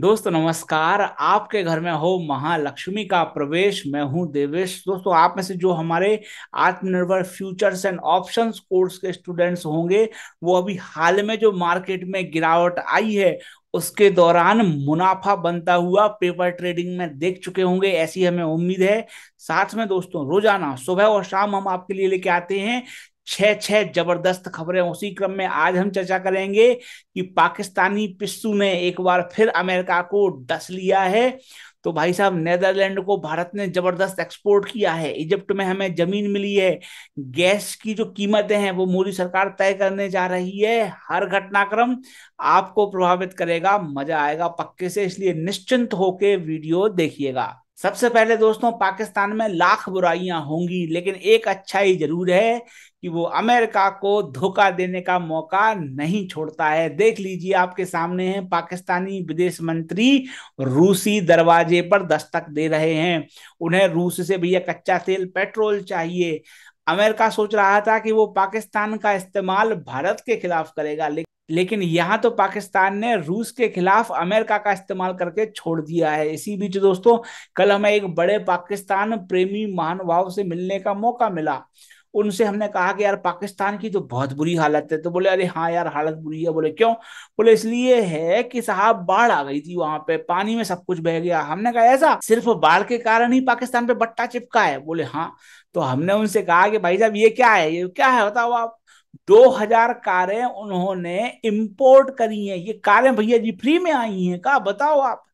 दोस्तों नमस्कार आपके घर में हो महालक्ष्मी का प्रवेश मैं हूं देवेश दोस्तों आप में से जो हमारे आत्मनिर्भर फ्यूचर्स एंड ऑप्शंस कोर्स के स्टूडेंट्स होंगे वो अभी हाल में जो मार्केट में गिरावट आई है उसके दौरान मुनाफा बनता हुआ पेपर ट्रेडिंग में देख चुके होंगे ऐसी हमें उम्मीद है साथ में दोस्तों रोजाना सुबह और शाम हम आपके लिए लेके आते हैं छह छह जबरदस्त खबरें उसी क्रम में आज हम चर्चा करेंगे कि पाकिस्तानी पिस्सू ने एक बार फिर अमेरिका को डस लिया है तो भाई साहब नेदरलैंड को भारत ने जबरदस्त एक्सपोर्ट किया है इजिप्ट में हमें जमीन मिली है गैस की जो कीमतें हैं वो मोदी सरकार तय करने जा रही है हर घटनाक्रम आपको प्रभावित करेगा मजा आएगा पक्के से इसलिए निश्चिंत होके वीडियो देखिएगा सबसे पहले दोस्तों पाकिस्तान में लाख बुराइयां होंगी लेकिन एक अच्छाई जरूर है कि वो अमेरिका को धोखा देने का मौका नहीं छोड़ता है देख लीजिए आपके सामने है पाकिस्तानी विदेश मंत्री रूसी दरवाजे पर दस्तक दे रहे हैं उन्हें रूस से भैया कच्चा तेल पेट्रोल चाहिए अमेरिका सोच रहा था कि वो पाकिस्तान का इस्तेमाल भारत के खिलाफ करेगा लेकिन लेकिन यहां तो पाकिस्तान ने रूस के खिलाफ अमेरिका का इस्तेमाल करके छोड़ दिया है इसी बीच दोस्तों कल हमें एक बड़े पाकिस्तान प्रेमी महानुभाव से मिलने का मौका मिला उनसे हमने कहा कि यार पाकिस्तान की तो बहुत बुरी हालत है तो बोले अरे हाँ यार हालत बुरी है बोले क्यों बोले इसलिए है कि साहब बाढ़ आ गई थी वहां पे पानी में सब कुछ बह गया हमने कहा ऐसा सिर्फ बाढ़ के कारण ही पाकिस्तान पे बट्टा चिपका है बोले हाँ तो हमने उनसे कहा कि भाई साहब ये क्या है ये क्या है बताओ आप 2000 कारें उन्होंने इंपोर्ट करी हैं ये कारें भैया जी फ्री में आई हैं कहा बताओ आप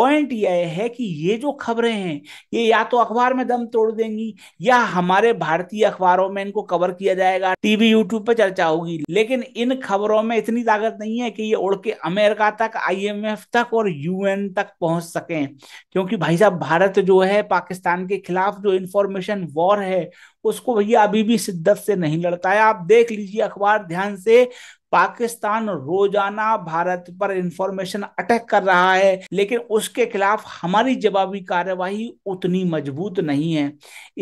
पॉइंट यह है कि ये जो खबरें हैं ये या तो अखबार में दम तोड़ देंगी या हमारे भारतीय अखबारों में इनको कवर किया जाएगा टीवी यूट्यूब पर चर्चा होगी लेकिन इन खबरों में इतनी ताकत नहीं है कि ये उड़ के अमेरिका तक आईएमएफ तक और यूएन तक पहुंच सके क्योंकि भाई साहब भारत जो है पाकिस्तान के खिलाफ जो इंफॉर्मेशन वॉर है उसको भैया अभी भी शिद्दत से नहीं लड़ता है आप देख लीजिए अखबार ध्यान से पाकिस्तान रोजाना भारत पर इंफॉर्मेशन अटैक कर रहा है लेकिन उसके खिलाफ हमारी जवाबी कार्यवाही उतनी मजबूत नहीं है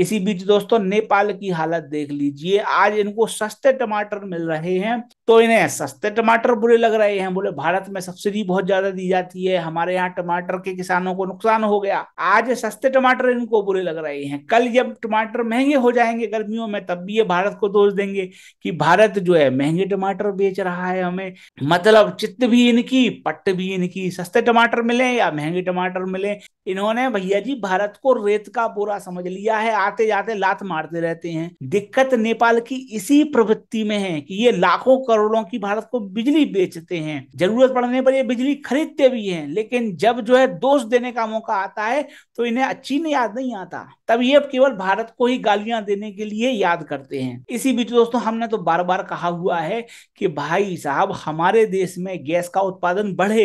इसी बीच दोस्तों नेपाल की हालत देख लीजिए आज इनको सस्ते टमाटर मिल रहे हैं तो इन्हें सस्ते टमाटर बुरे लग रहे हैं बोले भारत में सब्सिडी बहुत ज्यादा दी जाती है हमारे यहाँ टमाटर के किसानों को नुकसान हो गया आज सस्ते टमाटर इनको बुरे लग रहे हैं कल जब टमाटर महंगे हो जाएंगे गर्मियों में तब भी ये भारत को दोष देंगे कि भारत जो है महंगे टमाटर बेच खींच रहा है हमें मतलब चित्त भी इनकी पट्ट भी इनकी सस्ते टमाटर मिले या महंगे टमाटर मिले इन्होंने भैया जी भारत को रेत का बोरा समझ लिया है आते जाते लात मारते रहते हैं दिक्कत नेपाल की इसी प्रवृत्ति में है कि ये लाखों करोड़ों की भारत को बिजली बेचते हैं जरूरत पड़ने पर ये बिजली खरीदते भी हैं लेकिन जब जो है दोष देने का मौका आता है तो इन्हें अच्छी नहीं याद नहीं आता तब ये केवल भारत को ही गालियां देने के लिए याद करते हैं इसी बीच दोस्तों हमने तो बार बार कहा हुआ है कि भारत भाई साहब हमारे देश में गैस का उत्पादन बढ़े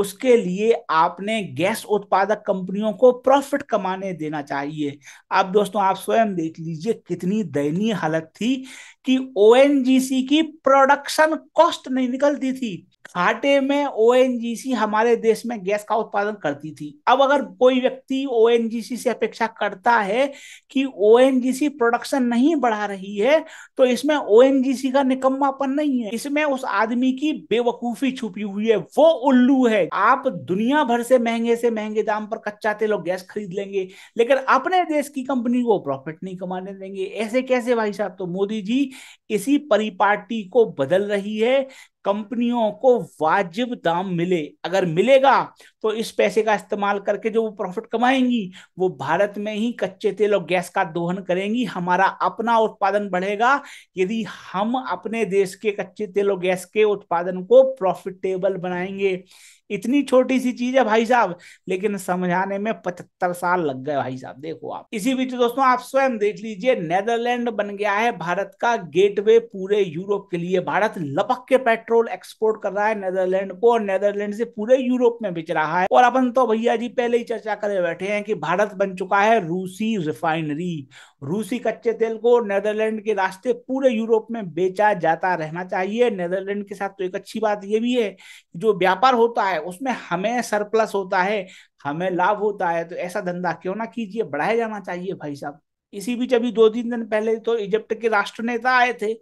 उसके लिए आपने गैस उत्पादक कंपनियों को प्रॉफिट कमाने देना चाहिए अब दोस्तों आप स्वयं देख लीजिए कितनी दयनीय हालत थी कि ओ की प्रोडक्शन कॉस्ट नहीं निकलती थी घाटे में ओ हमारे देश में गैस का उत्पादन करती थी अब अगर कोई व्यक्ति ओ से अपेक्षा करता है कि ओ प्रोडक्शन नहीं बढ़ा रही है तो इसमें ओ का निकम्मापन नहीं है इसमें उस आदमी की बेवकूफी छुपी हुई है वो उल्लू है है आप दुनिया भर से महंगे से महंगे दाम पर कच्चा तेल और गैस खरीद लेंगे लेकिन अपने देश की कंपनी को प्रॉफिट नहीं कमाने देंगे ऐसे कैसे भाई साहब तो मोदी जी इसी परिपाटी को बदल रही है कंपनियों को वाजिब दाम मिले अगर मिलेगा तो इस पैसे का इस्तेमाल करके जो वो प्रॉफिट कमाएंगी वो भारत में ही कच्चे तेल और गैस का दोहन करेंगी हमारा अपना उत्पादन बढ़ेगा यदि हम अपने देश के कच्चे तेल और गैस के उत्पादन को प्रॉफिटेबल बनाएंगे इतनी छोटी सी चीज है भाई साहब लेकिन समझाने में पचहत्तर साल लग गए भाई साहब देखो आप इसी बीच दोस्तों आप स्वयं देख लीजिए नेदरलैंड बन गया है भारत का गेटवे पूरे यूरोप के लिए भारत लपक के पेट्रोल पेट्रोल एक्सपोर्ट कर रहा है नेदरलैंड को और नेदरलैंड से पूरे यूरोप में बेच रहा है और अपन तो भैया जी पहले ही चर्चा कर बैठे हैं कि भारत बन चुका है रूसी रिफाइनरी रूसी कच्चे तेल को नेदरलैंड के रास्ते पूरे यूरोप में बेचा जाता रहना चाहिए नेदरलैंड के साथ तो एक अच्छी बात यह भी है जो व्यापार होता है उसमें हमें सरप्लस होता है हमें लाभ होता है तो ऐसा धंधा क्यों ना कीजिए बढ़ाया जाना चाहिए भाई साहब इसी बीच अभी दो तीन दिन पहले तो इजिप्ट के राष्ट्र नेता आए थे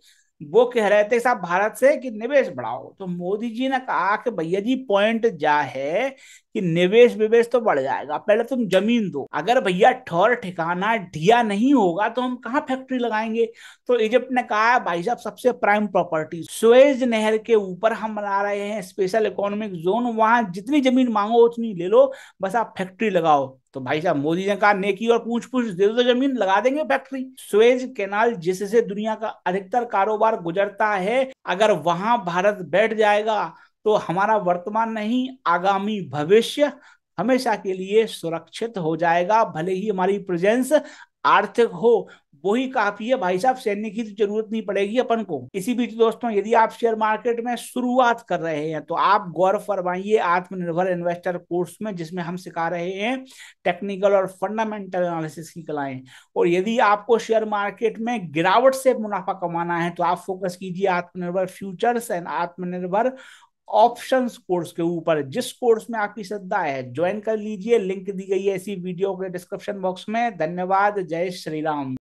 वो कह रहे थे साहब भारत से कि निवेश बढ़ाओ तो मोदी जी ने कहा कि भैया जी पॉइंट जा है कि निवेश विवेश तो बढ़ जाएगा पहले तुम जमीन दो अगर भैया ठोर ठिकाना ढिया नहीं होगा तो हम कहाँ फैक्ट्री लगाएंगे तो इजिप्ट ने कहा भाई साहब सबसे प्राइम प्रॉपर्टी स्वेज नहर के ऊपर हम बना रहे हैं स्पेशल इकोनॉमिक जोन वहां जितनी जमीन मांगो उतनी ले लो बस आप फैक्ट्री लगाओ तो भाई साहब मोदी ने कहा नेकी और पूछ पूछ दे दो जमीन लगा देंगे फैक्ट्री स्वेज कैनाल जिससे दुनिया का अधिकतर कारोबार गुजरता है अगर वहां भारत बैठ जाएगा तो हमारा वर्तमान नहीं आगामी भविष्य हमेशा के लिए सुरक्षित हो जाएगा भले ही हमारी प्रेजेंस आर्थिक हो वो ही काफी है भाई साहब सैन्य की तो जरूरत नहीं पड़ेगी अपन को इसी बीच दोस्तों यदि आप शेयर मार्केट में शुरुआत कर रहे हैं तो आप गौर फरमाइए आत्मनिर्भर इन्वेस्टर कोर्स में जिसमें हम सिखा रहे हैं टेक्निकल और फंडामेंटल एनालिसिस की कलाएं और यदि आपको शेयर मार्केट में गिरावट से मुनाफा कमाना है तो आप फोकस कीजिए आत्मनिर्भर फ्यूचर्स एंड आत्मनिर्भर ऑप्शंस कोर्स के ऊपर जिस कोर्स में आपकी श्रद्धा है ज्वाइन कर लीजिए लिंक दी गई है इसी वीडियो के डिस्क्रिप्शन बॉक्स में धन्यवाद जय श्री राम